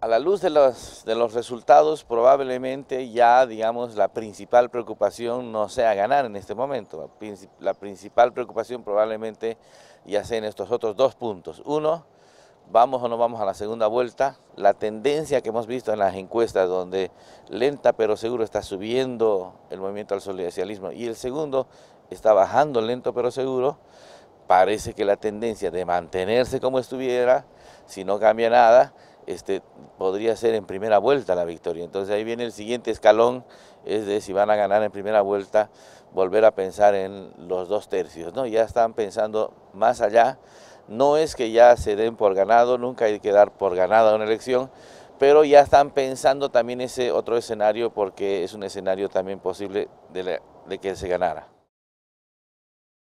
A la luz de los, resultados, probablemente ya, digamos, la principal preocupación no sea ganar en este momento. La principal preocupación probablemente ya sea en estos otros dos puntos. Uno, vamos o no vamos a la segunda vuelta. La tendencia que hemos visto en las encuestas, donde lenta pero seguro está subiendo el movimiento al solidarismo y el segundo está bajando lento pero seguro, parece que la tendencia de mantenerse como estuviera, si no cambia nada, este, podría ser en primera vuelta la victoria. Entonces ahí viene el siguiente escalón, es de si van a ganar en primera vuelta, volver a pensar en los dos tercios, ¿no? Ya están pensando más allá. No es que ya se den por ganado, nunca hay que dar por ganada una elección, pero ya están pensando también ese otro escenario porque es un escenario también posible de, de que se ganara.